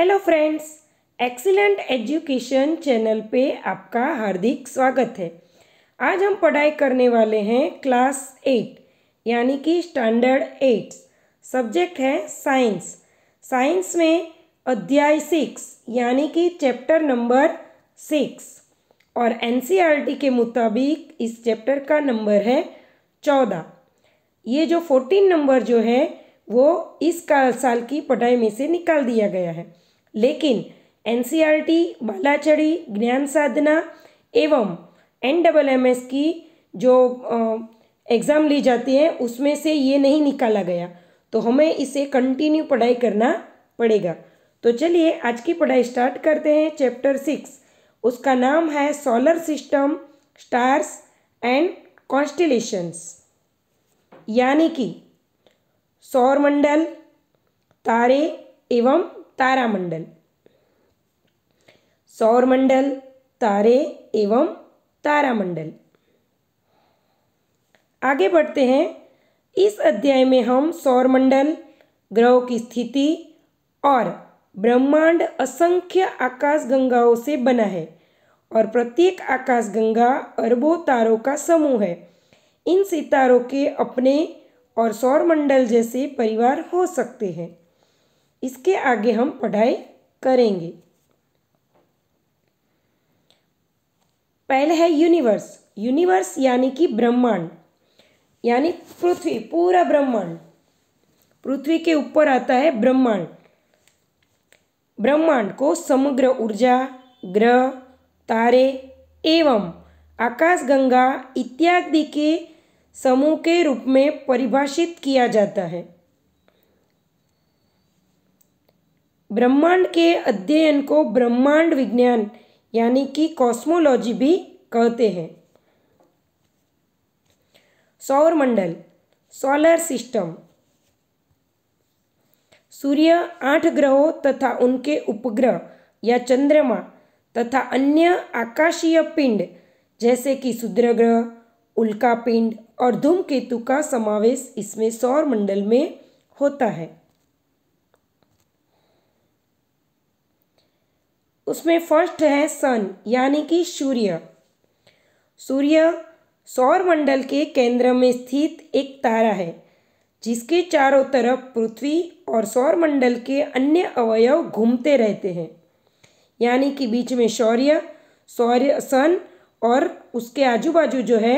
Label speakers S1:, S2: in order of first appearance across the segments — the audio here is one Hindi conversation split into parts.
S1: hello friends excellent education channel पे आपका हार्दिक स्वागत है आज हम पढ़ाई करने वाले हैं क्लास एट यानी कि स्टैंडर्ड एट सब्जेक्ट है साइंस साइंस में अध्याय सिक्स यानी कि चैप्टर नंबर सिक्स और एनसीईआरटी e के मुताबिक इस चैप्टर का नंबर है चौदह ये जो फोर्टीन नंबर जो है वो इस का साल की पढ़ाई में से निकाल दिया गया है लेकिन एन बालाचड़ी ज्ञान साधना एवं एन डबल एम एस की जो एग्ज़ाम ली जाती है उसमें से ये नहीं निकाला गया तो हमें इसे कंटिन्यू पढ़ाई करना पड़ेगा तो चलिए आज की पढ़ाई स्टार्ट करते हैं चैप्टर सिक्स उसका नाम है solar system stars and constellations यानी कि सौरमंडल तारे एवं तारामंडल सौरमंडल तारे एवं तारामंडल आगे बढ़ते हैं इस अध्याय में हम सौरमंडल ग्रहों की स्थिति और ब्रह्मांड असंख्य आकाशगंगाओं से बना है और प्रत्येक आकाशगंगा अरबों तारों का समूह है इन सितारों के अपने और सौरमंडल जैसे परिवार हो सकते हैं इसके आगे हम पढ़ाई करेंगे पहले है यूनिवर्स यूनिवर्स यानी कि ब्रह्मांड यानी पृथ्वी पूरा ब्रह्मांड पृथ्वी के ऊपर आता है ब्रह्मांड ब्रह्मांड को समग्र ऊर्जा ग्रह तारे एवं आकाशगंगा इत्यादि के समूह के रूप में परिभाषित किया जाता है ब्रह्मांड के अध्ययन को ब्रह्मांड विज्ञान यानी कि कॉस्मोलॉजी भी कहते हैं सौर मंडल सोलर सिस्टम सूर्य आठ ग्रहों तथा उनके उपग्रह या चंद्रमा तथा अन्य आकाशीय पिंड जैसे कि शुद्र ग्रह उल्का पिंड और धूमकेतु का समावेश इसमें सौर मंडल में होता है उसमें फर्स्ट है सन यानी कि सूर्य सूर्य सौर मंडल के केंद्र में स्थित एक तारा है जिसके चारों तरफ पृथ्वी और सौर मंडल के अन्य अवयव घूमते रहते हैं यानी कि बीच में शौर्य सौर्य सन और उसके आजू बाजू जो है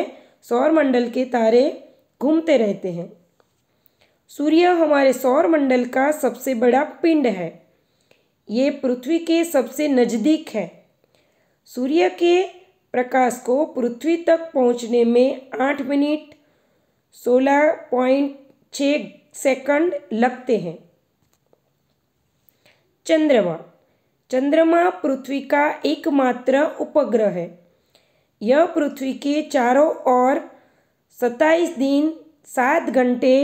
S1: सौर मंडल के तारे घूमते रहते हैं सूर्य हमारे सौर मंडल का सबसे बड़ा पिंड है ये पृथ्वी के सबसे नज़दीक है सूर्य के प्रकाश को पृथ्वी तक पहुंचने में आठ मिनट सोलह पॉइंट छः सेकंड लगते हैं चंद्रमा चंद्रमा पृथ्वी का एकमात्र उपग्रह है यह पृथ्वी के चारों ओर सत्ताईस दिन सात घंटे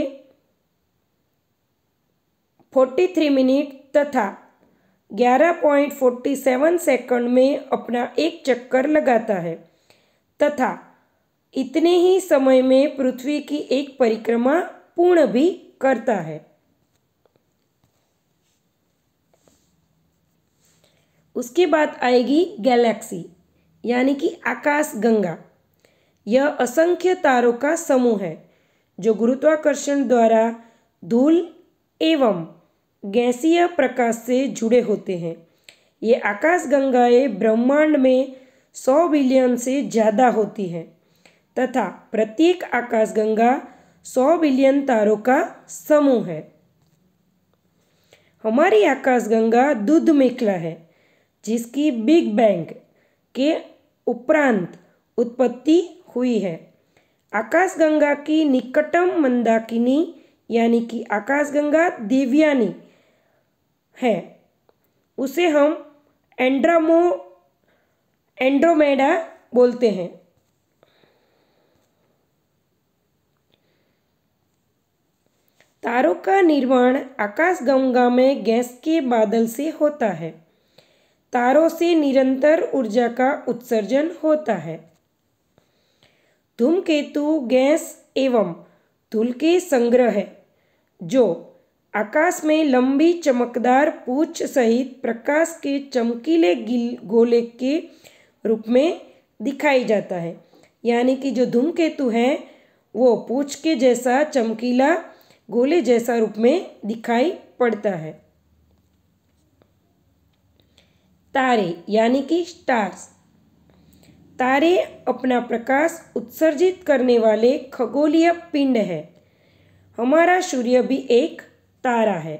S1: फोर्टी थ्री मिनट तथा 11.47 सेकंड में अपना एक चक्कर लगाता है तथा इतने ही समय में पृथ्वी की एक परिक्रमा पूर्ण भी करता है उसके बाद आएगी गैलेक्सी यानी कि आकाश गंगा यह असंख्य तारों का समूह है जो गुरुत्वाकर्षण द्वारा धूल एवं गैसीय प्रकाश से जुड़े होते हैं ये आकाशगंगाएं ब्रह्मांड में सौ बिलियन से ज़्यादा होती हैं तथा प्रत्येक आकाशगंगा सौ बिलियन तारों का समूह है हमारी आकाशगंगा दूध मेखला है जिसकी बिग बैंग के उपरांत उत्पत्ति हुई है आकाशगंगा की निकटम मंदाकिनी यानी कि आकाशगंगा देवयानी है उसे हम एंड्रामो एंड्रोमेडा बोलते हैं तारों का निर्माण आकाशगंगा में गैस के बादल से होता है तारों से निरंतर ऊर्जा का उत्सर्जन होता है धूमकेतु गैस एवं धूल के संग्रह है जो आकाश में लंबी चमकदार पूछ सहित प्रकाश के चमकीले गिल गोले के रूप में दिखाई जाता है यानी कि जो धूमकेतु है वो पूछ के जैसा चमकीला गोले जैसा रूप में दिखाई पड़ता है तारे यानी कि स्टार्स तारे अपना प्रकाश उत्सर्जित करने वाले खगोलीय पिंड है हमारा सूर्य भी एक तारा है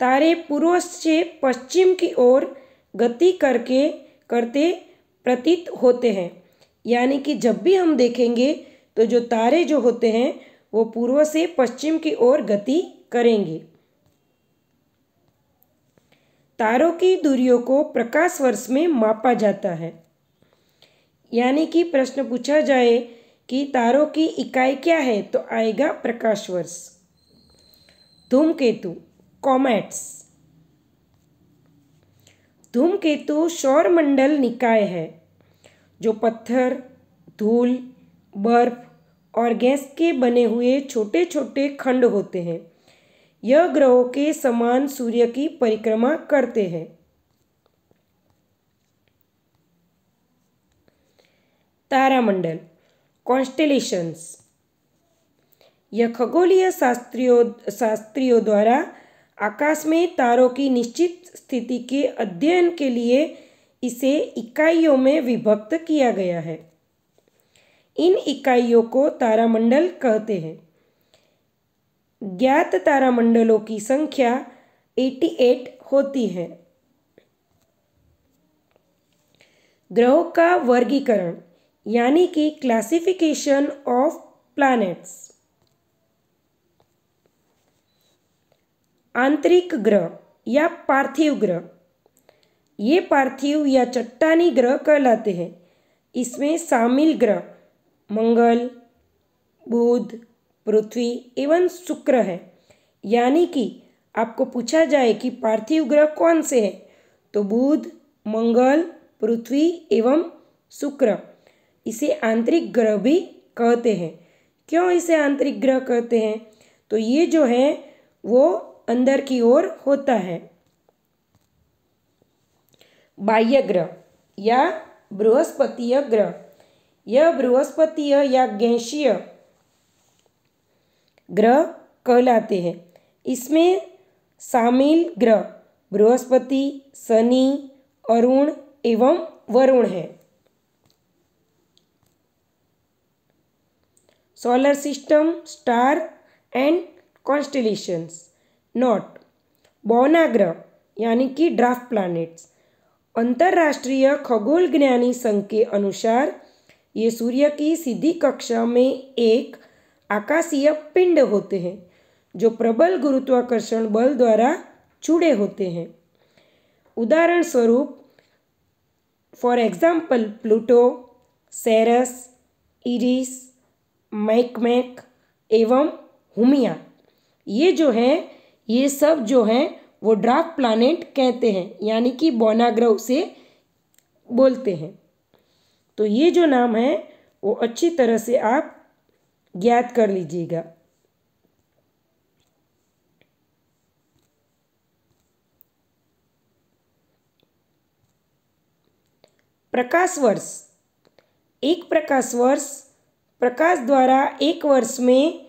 S1: तारे पूर्व से पश्चिम की ओर गति करके करते प्रतीत होते हैं यानी कि जब भी हम देखेंगे तो जो तारे जो होते हैं वो पूर्व से पश्चिम की ओर गति करेंगे तारों की दूरियों को प्रकाश वर्ष में मापा जाता है यानी कि प्रश्न पूछा जाए कि तारों की इकाई क्या है तो आएगा प्रकाश वर्ष धूमकेतु कॉमेट्स धूमकेतु मंडल निकाय है जो पत्थर धूल बर्फ और गैस के बने हुए छोटे छोटे खंड होते हैं यह ग्रहों के समान सूर्य की परिक्रमा करते हैं तारामंडल कॉन्स्टेलेशंस यह खगोलीय शास्त्रियों शास्त्रियों द्वारा आकाश में तारों की निश्चित स्थिति के अध्ययन के लिए इसे इकाइयों में विभक्त किया गया है इन इकाइयों को तारामंडल कहते हैं ज्ञात तारामंडलों की संख्या 88 होती है ग्रहों का वर्गीकरण यानी कि क्लासिफिकेशन ऑफ प्लैनेट्स आंतरिक ग्रह या पार्थिव ग्रह ये पार्थिव या चट्टानी ग्रह कहलाते हैं इसमें शामिल ग्रह मंगल बुध पृथ्वी एवं शुक्र है यानी कि आपको पूछा जाए कि पार्थिव ग्रह कौन से हैं तो बुध मंगल पृथ्वी एवं शुक्र इसे आंतरिक ग्रह भी कहते हैं क्यों इसे आंतरिक ग्रह कहते हैं तो ये जो है वो अंदर की ओर होता है बाह्य ग्रह या बृहस्पतीय ग्रह यह बृहस्पतीय या गैसीय ग्रह कहलाते हैं इसमें शामिल ग्रह बृहस्पति शनि अरुण एवं वरुण है solar system star and constellations not बौनाग्रह यानी कि ड्राफ्ट प्लैनेट्स अंतर्राष्ट्रीय खगोल ज्ञानी संघ के अनुसार ये सूर्य की सीधी कक्षा में एक आकाशीय पिंड होते हैं जो प्रबल गुरुत्वाकर्षण बल द्वारा छुड़े होते हैं उदाहरण स्वरूप for example Pluto Ceres Eris Makemake एवं हुमिया ये जो हैं ये सब जो हैं वो ड्राफ्ट प्लानट कहते हैं यानी कि बौनाग्रह से बोलते हैं तो ये जो नाम है वो अच्छी तरह से आप ज्ञात कर लीजिएगा प्रकाश वर्ष एक प्रकाश वर्ष प्रकाश द्वारा एक वर्ष में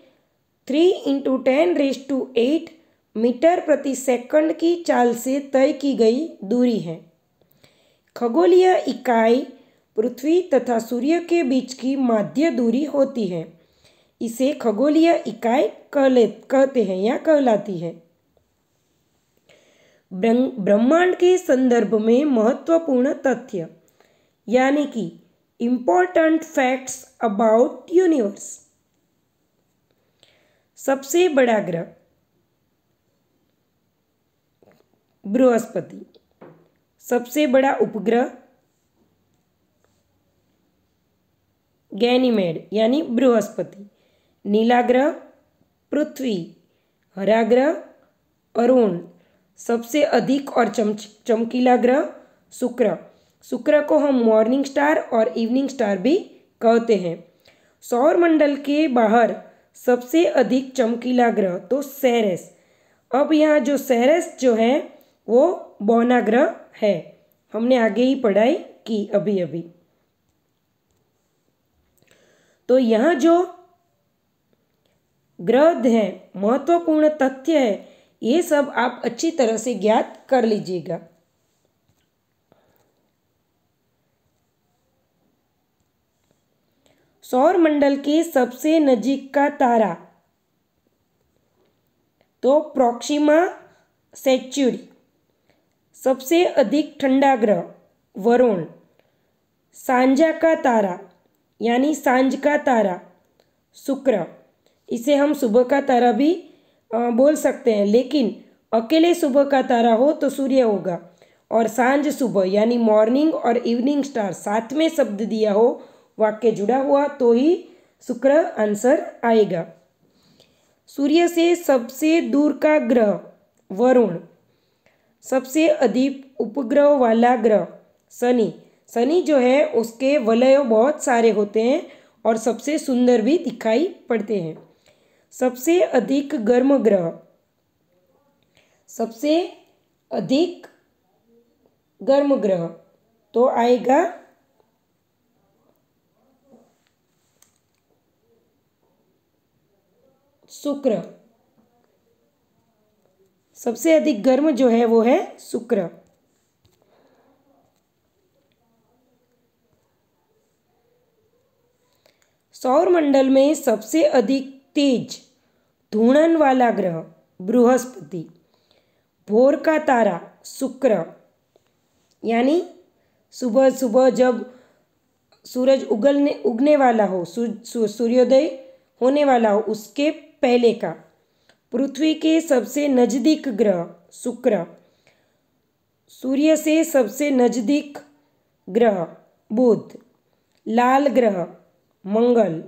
S1: three into ten raise to eight metre प्रति सेकंड की चाल से तय की गई दूरी है खगोलीय इकाई पृथ्वी तथा सूर्य के बीच की माध्य दूरी होती है इसे खगोलीय इकाई कहले कहते हैं या कहलाती है ब्रह्मांड के संदर्भ में महत्वपूर्ण तथ्य यानी कि इम्पॉर्टेंट फैक्ट्स अबाउट यूनिवर्स सबसे बड़ा ग्रह बृहस्पति सबसे बड़ा उपग्रह गैनीमेड यानी बृहस्पति नीला ग्रह पृथ्वी हरा ग्रह अरुण सबसे अधिक और चम चमकीला ग्रह शुक्र शुक्र को हम मॉर्निंग स्टार और इवनिंग स्टार भी कहते हैं सौर मंडल के बाहर सबसे अधिक चमकीला ग्रह तो सैरस अब यहाँ जो सैरस जो है वो बौनाग्रह है हमने आगे ही पढ़ाई की अभी अभी तो यहाँ जो ग्रह है महत्वपूर्ण तथ्य है ये सब आप अच्छी तरह से ज्ञात कर लीजिएगा सौर मंडल के सबसे नजीक का तारा तो प्रोक्सीमा सेचुरी सबसे अधिक ठंडा ग्रह वरुण सांझा का तारा यानी सांझ का तारा शुक्र इसे हम सुबह का तारा भी बोल सकते हैं लेकिन अकेले सुबह का तारा हो तो सूर्य होगा और सांझ सुबह यानी मॉर्निंग और इवनिंग स्टार साथ में शब्द दिया हो वाक्य जुड़ा हुआ तो ही शुक्र आंसर आएगा सूर्य से सबसे दूर का ग्रह वरुण सबसे अधिक उपग्रह वाला ग्रह शनि शनि जो है उसके वलय बहुत सारे होते हैं और सबसे सुंदर भी दिखाई पड़ते हैं सबसे अधिक गर्म ग्रह सबसे अधिक गर्म ग्रह तो आएगा शुक्र सबसे अधिक गर्म जो है वो है शुक्र सौर मंडल में सबसे अधिक तेज धूणन वाला ग्रह बृहस्पति भोर का तारा शुक्र यानी सुबह सुबह जब सूरज उगलने उगने वाला हो सूर्योदय होने वाला हो उसके पहले का पृथ्वी के सबसे नज़दीक ग्रह शुक्र सूर्य से सबसे नज़दीक ग्रह बुध लाल ग्रह मंगल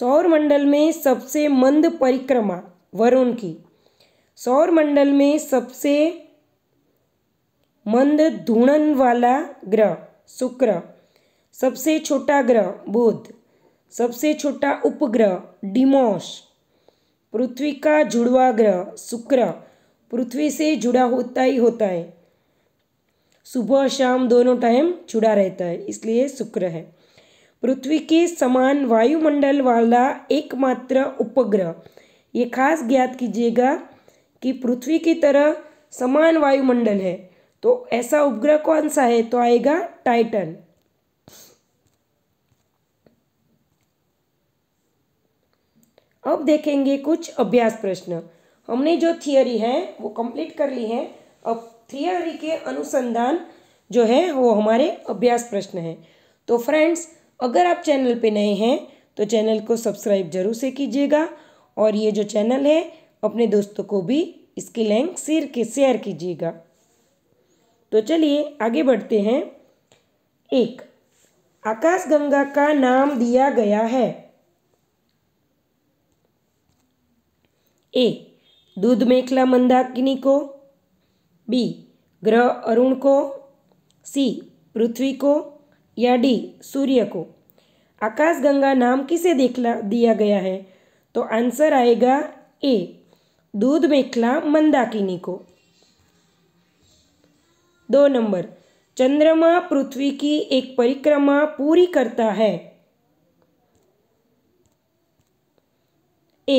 S1: सौरमंडल में सबसे मंद परिक्रमा वरुण की सौरमंडल में सबसे मंद धूणन वाला ग्रह शुक्र सबसे छोटा ग्रह बुध सबसे छोटा उपग्रह डिमोश पृथ्वी का जुड़वा ग्रह शुक्र पृथ्वी से जुड़ा होता ही होता है सुबह शाम दोनों टाइम जुड़ा रहता है इसलिए शुक्र है पृथ्वी के समान वायुमंडल वाला एकमात्र उपग्रह ये खास ज्ञात कीजिएगा कि पृथ्वी की तरह समान वायुमंडल है तो ऐसा उपग्रह कौन सा है तो आएगा टाइटन अब देखेंगे कुछ अभ्यास प्रश्न हमने जो थियोरी है वो कंप्लीट कर ली है अब थियोरी के अनुसंधान जो है वो हमारे अभ्यास प्रश्न है तो फ्रेंड्स अगर आप चैनल पे नए हैं तो चैनल को सब्सक्राइब जरूर से कीजिएगा और ये जो चैनल है अपने दोस्तों को भी इसकी लिंक शेयर के शेयर कीजिएगा तो चलिए आगे बढ़ते हैं एक आकाशगंगा का नाम दिया गया है ए दूध मेखला मंदाकिनी को बी ग्रह अरुण को सी पृथ्वी को या डी सूर्य को आकाशगंगा नाम किसे देखला दिया गया है तो आंसर आएगा ए दूध मेखला मंदाकिनी को दो नंबर चंद्रमा पृथ्वी की एक परिक्रमा पूरी करता है ए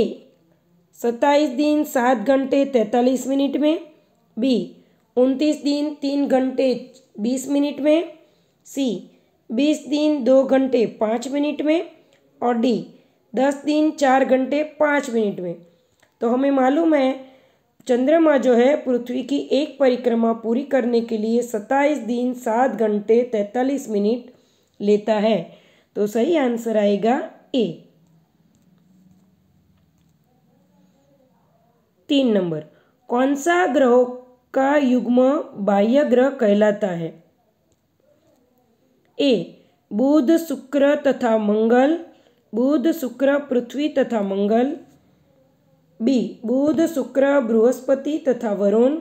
S1: सत्ताईस दिन सात घंटे तैतालीस मिनट में बी उनतीस दिन तीन घंटे बीस मिनट में सी बीस दिन दो घंटे पाँच मिनट में और डी दस दिन चार घंटे पाँच मिनट में तो हमें मालूम है चंद्रमा जो है पृथ्वी की एक परिक्रमा पूरी करने के लिए सत्ताईस दिन सात घंटे तैंतालीस मिनट लेता है तो सही आंसर आएगा ए तीन नंबर कौन सा ग्रहों का युग्म बाह्य ग्रह कहलाता है ए बुध शुक्र तथा मंगल बुध शुक्र पृथ्वी तथा मंगल बी बुध शुक्र बृहस्पति तथा वरुण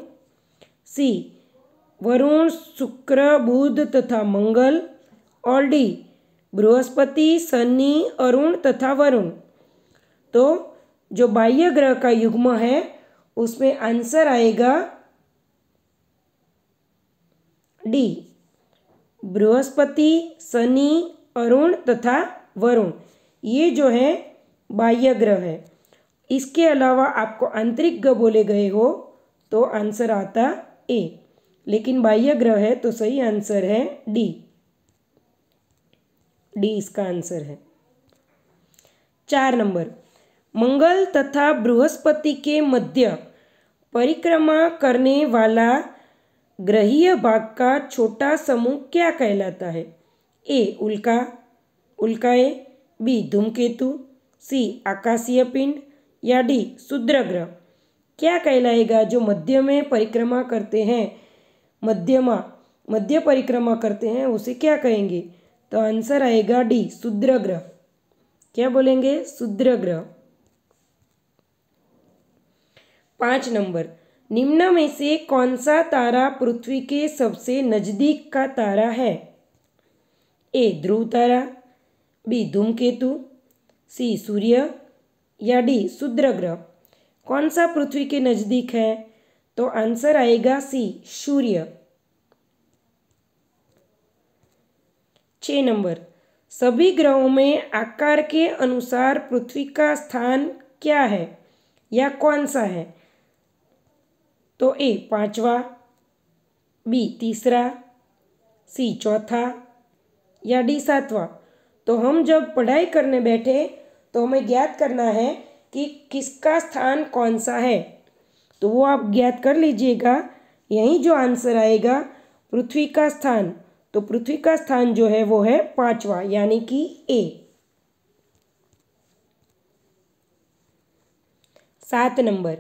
S1: सी वरुण शुक्र बुध तथा मंगल और डी बृहस्पति शनि अरुण तथा वरुण तो जो बाह्य ग्रह का युग्म है उसमें आंसर आएगा डी बृहस्पति शनि अरुण तथा वरुण ये जो है बाह्य ग्रह है इसके अलावा आपको आंतरिक बोले गए हो तो आंसर आता ए लेकिन बाह्य ग्रह है तो सही आंसर है डी डी इसका आंसर है चार नंबर मंगल तथा बृहस्पति के मध्य परिक्रमा करने वाला ग्रहीय भाग का छोटा समूह क्या कहलाता है ए उल्का उल्काए बी धूमकेतु सी आकाशीय पिंड या डी शुद्र ग्रह क्या कहलाएगा जो मध्य में परिक्रमा करते हैं मध्यमा मध्य परिक्रमा करते हैं उसे क्या कहेंगे तो आंसर आएगा डी शुद्र ग्रह क्या बोलेंगे शुद्र ग्रह पाँच नंबर निम्न में से कौन सा तारा पृथ्वी के सबसे नज़दीक का तारा है ए ध्रुव तारा बी धूमकेतु सी सूर्य या डी शुद्र ग्रह कौन सा पृथ्वी के नज़दीक है तो आंसर आएगा सी सूर्य छ नंबर सभी ग्रहों में आकार के अनुसार पृथ्वी का स्थान क्या है या कौन सा है तो ए पांचवा बी तीसरा सी चौथा या डी सातवा तो हम जब पढ़ाई करने बैठे तो हमें ज्ञात करना है कि किसका स्थान कौन सा है तो वो आप ज्ञात कर लीजिएगा यही जो आंसर आएगा पृथ्वी का स्थान तो पृथ्वी का स्थान जो है वो है पांचवा यानी कि ए सात नंबर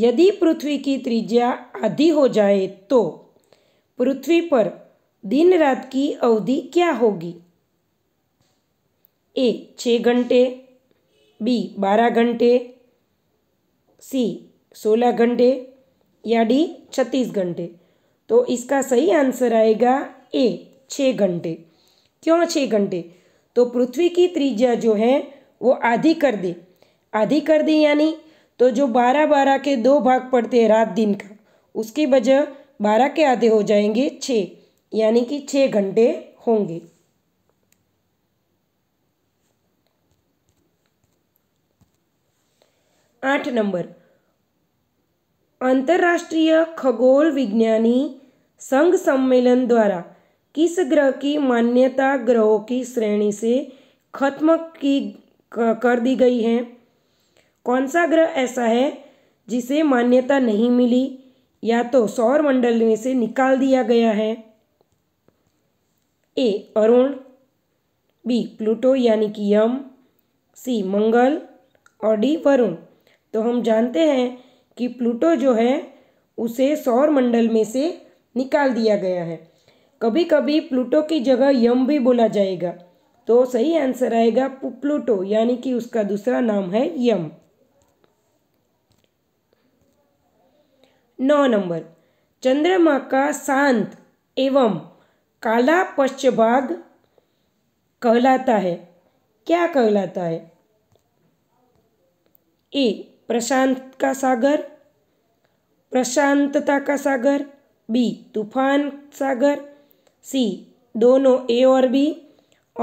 S1: यदि पृथ्वी की त्रिज्या आधी हो जाए तो पृथ्वी पर दिन रात की अवधि क्या होगी ए छः घंटे बी बारह घंटे सी सोलह घंटे या डी छत्तीस घंटे तो इसका सही आंसर आएगा ए छः घंटे क्यों छः घंटे तो पृथ्वी की त्रिज्या जो है वो आधी कर दे आधी कर दे यानी तो जो बारह बारह के दो भाग पड़ते हैं रात दिन का उसकी वजह बारह के आधे हो जाएंगे छः यानी कि छः घंटे होंगे आठ नंबर अंतरराष्ट्रीय खगोल विज्ञानी संघ सम्मेलन द्वारा किस ग्रह की मान्यता ग्रहों की श्रेणी से खत्म की कर दी गई है कौन सा ग्रह ऐसा है जिसे मान्यता नहीं मिली या तो सौर मंडल में से निकाल दिया गया है ए अरुण बी प्लूटो यानी कि यम सी मंगल और डी वरुण तो हम जानते हैं कि प्लूटो जो है उसे सौर मंडल में से निकाल दिया गया है कभी कभी प्लूटो की जगह यम भी बोला जाएगा तो सही आंसर आएगा प्लूटो यानी कि उसका दूसरा नाम है यम नौ नंबर चंद्रमा का शांत एवं काला पश्च भाग कहलाता है क्या कहलाता है ए प्रशांत का सागर प्रशांतता का सागर बी तूफान सागर सी दोनों ए और बी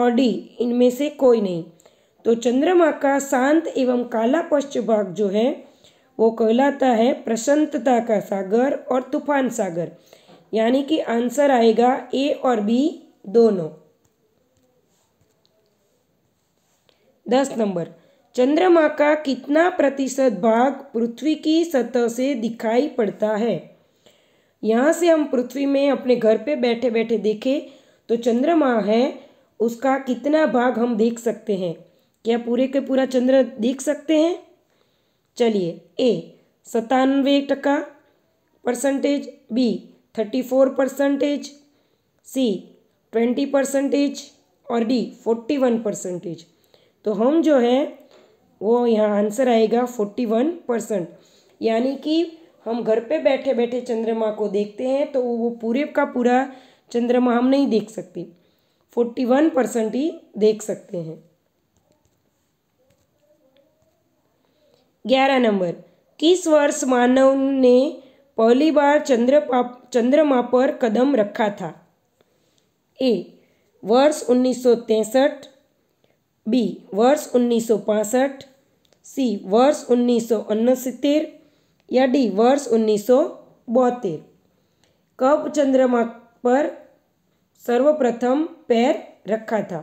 S1: और डी इनमें से कोई नहीं तो चंद्रमा का शांत एवं काला पश्च भाग जो है वो कहलाता है प्रशांतता का सागर और तूफान सागर यानी कि आंसर आएगा ए और बी दोनों दस नंबर चंद्रमा का कितना प्रतिशत भाग पृथ्वी की सतह से दिखाई पड़ता है यहाँ से हम पृथ्वी में अपने घर पे बैठे बैठे देखें तो चंद्रमा है उसका कितना भाग हम देख सकते हैं क्या पूरे के पूरा चंद्र देख सकते हैं चलिए ए सतानवे टका percentage B thirty four percentage C twenty percentage और डी फोर्टी वन परसेंटेज तो हम जो है वो यहाँ आंसर आएगा फोर्टी वन परसेंट यानी कि हम घर पे बैठे बैठे चंद्रमा को देखते हैं तो वो पूरे का पूरा चंद्रमा हम नहीं देख सकते फोर्टी वन परसेंट ही देख सकते हैं ग्यारह नंबर किस वर्ष मानव ने पहली बार चंद्र चंद्रमा पर कदम रखा था ए वर्ष उन्नीस सौ बी वर्ष उन्नीस सौ उन्नीस सौ ઓગણીસો या डी वर्ष उन्नीस सौ बहत्तर कब चंद्रमा पर सर्वप्रथम पैर रखा था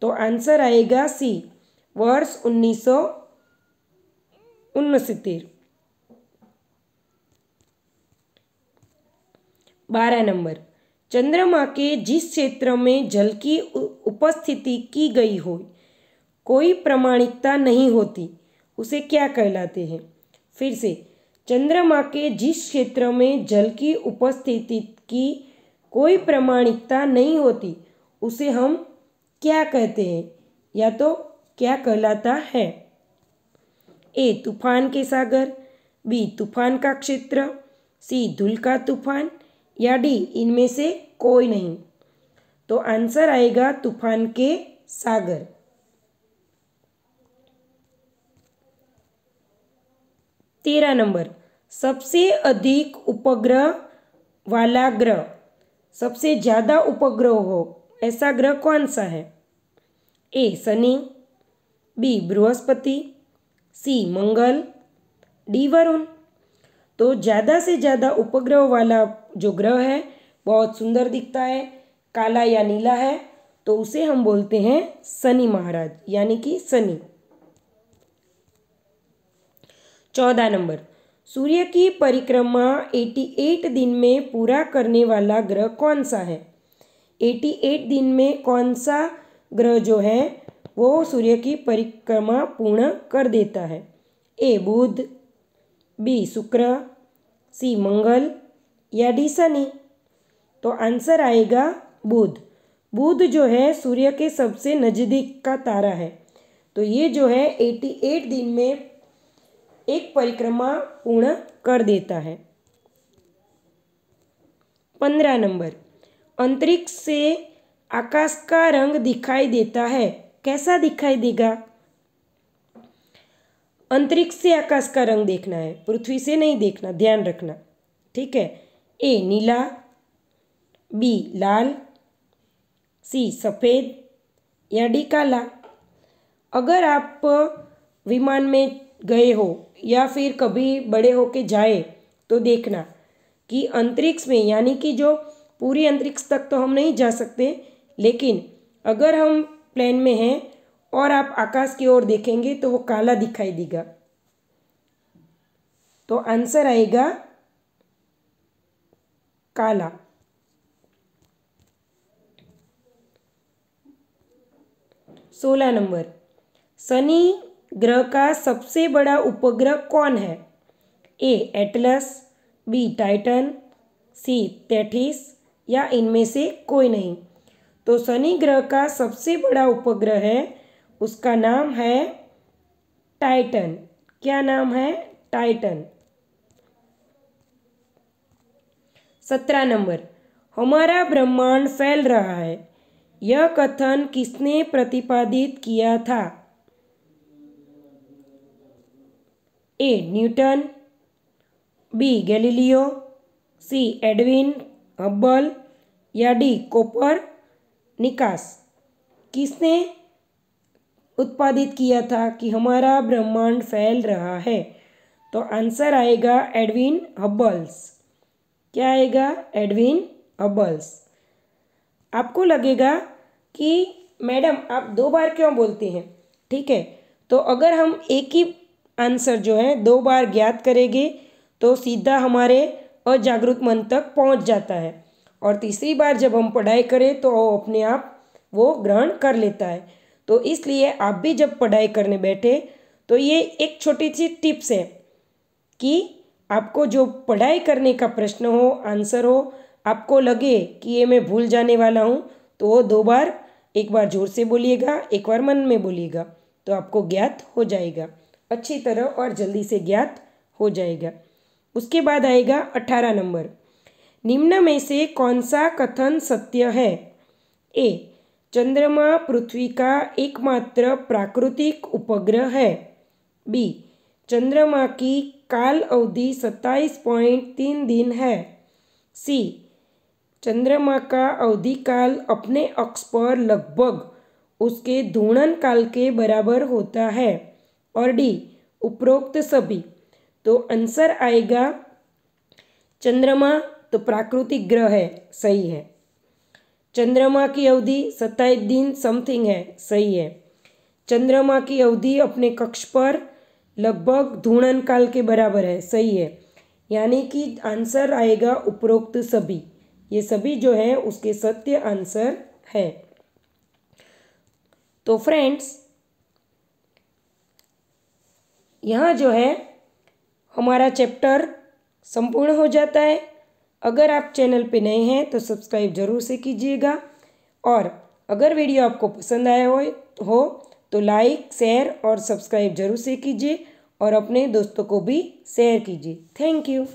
S1: तो आंसर आएगा सी वर्ष उन्नीस सौ उनसत्तर बारह नंबर चंद्रमा के जिस क्षेत्र में जल की उपस्थिति की गई हो कोई प्रमाणिकता नहीं होती उसे क्या कहलाते हैं फिर से चंद्रमा के जिस क्षेत्र में जल की उपस्थिति की कोई प्रमाणिकता नहीं होती उसे हम क्या कहते हैं या तो क्या कहलाता है ए तूफान के सागर बी तूफान का क्षेत्र सी धूल का तूफान या डी इनमें से कोई नहीं तो आंसर आएगा तूफान के सागर तेरह नंबर सबसे अधिक उपग्रह वाला ग्रह सबसे ज़्यादा उपग्रह हो ऐसा ग्रह कौन सा है A Shani B Brihaspati C Mangal D Varun तो ज़्यादा से ज़्यादा उपग्रह वाला जो ग्रह है बहुत सुंदर दिखता है काला या नीला है तो उसे हम बोलते हैं शनि महाराज यानी कि शनि चौदह नंबर सूर्य की परिक्रमा 88 दिन में पूरा करने वाला ग्रह कौन सा है 88 दिन में कौन सा ग्रह जो है वो सूर्य की परिक्रमा पूर्ण कर देता है ए बुध बी शुक्र सी मंगल या डी शनि तो आंसर आएगा बुध बुध जो है सूर्य के सबसे नज़दीक का तारा है तो ये जो है 88 दिन में एक परिक्रमा पूर्ण कर देता है पंद्रह नंबर अंतरिक्ष से आकाश का रंग दिखाई देता है कैसा दिखाई देगा अंतरिक्ष से आकाश का रंग देखना है पृथ्वी से नहीं देखना ध्यान रखना ठीक है ए नीला बी लाल सी सफ़ेद या डी काला अगर आप विमान में गए हो या फिर कभी बड़े होके जाए तो देखना कि अंतरिक्ष में यानी कि जो पूरी अंतरिक्ष तक तो हम नहीं जा सकते लेकिन अगर हम प्लेन में हैं और आप आकाश की ओर देखेंगे तो वो काला दिखाई देगा तो आंसर आएगा काला सोलह नंबर सनी ग्रह का सबसे बड़ा उपग्रह कौन है A Atlas B Titan C Tethys या इनमें से कोई नहीं तो शनि ग्रह का सबसे बड़ा उपग्रह है उसका नाम है टाइटन क्या नाम है टाइटन सत्रह नंबर हमारा ब्रह्मांड फैल रहा है यह कथन किसने प्रतिपादित किया था A Newton B Galileo C Edwin Hubble या डी कॉपर निकास किसने उत्पादित किया था कि हमारा ब्रह्मांड फैल रहा है तो आंसर आएगा एडविन हब्बल्स क्या आएगा एडविन हब्बल्स आपको लगेगा कि मैडम आप दो बार क्यों बोलती हैं ठीक है तो अगर हम एक ही आंसर जो है दो बार ज्ञात करेंगे तो सीधा हमारे अजागरूक मन तक पहुंच जाता है और तीसरी बार जब हम पढ़ाई करें तो वो अपने आप वो ग्रहण कर लेता है तो इसलिए आप भी जब पढ़ाई करने बैठे तो ये एक छोटी सी टिप्स है कि आपको जो पढ़ाई करने का प्रश्न हो आंसर हो आपको लगे कि ये मैं भूल जाने वाला हूँ तो वो दो बार एक बार जोर से बोलिएगा एक बार मन में बोलिएगा तो आपको ज्ञात हो जाएगा अच्छी तरह और जल्दी से ज्ञात हो जाएगा उसके बाद आएगा अठारह नंबर निम्न में से कौन सा कथन सत्य है ए चंद्रमा पृथ्वी का एकमात्र प्राकृतिक उपग्रह है बी चंद्रमा की काल अवधि सत्ताईस पॉइंट तीन दिन है सी चंद्रमा का अवधि काल अपने अक्ष पर लगभग उसके धूणन काल के बराबर होता है और डी उपरोक्त सभी तो आंसर आएगा चंद्रमा तो प्राकृतिक ग्रह है सही है चंद्रमा की अवधि सत्ताईस दिन समथिंग है सही है चंद्रमा की अवधि अपने कक्ष पर लगभग धूणन काल के बराबर है सही है यानी कि आंसर आएगा उपरोक्त सभी ये सभी जो है उसके सत्य आंसर है तो फ्रेंड्स यहाँ जो है हमारा चैप्टर संपूर्ण हो जाता है अगर आप चैनल पे नए हैं तो सब्सक्राइब जरूर से कीजिएगा और अगर वीडियो आपको पसंद आया हो हो तो लाइक शेयर और सब्सक्राइब जरूर से कीजिए और अपने दोस्तों को भी शेयर कीजिए थैंक यू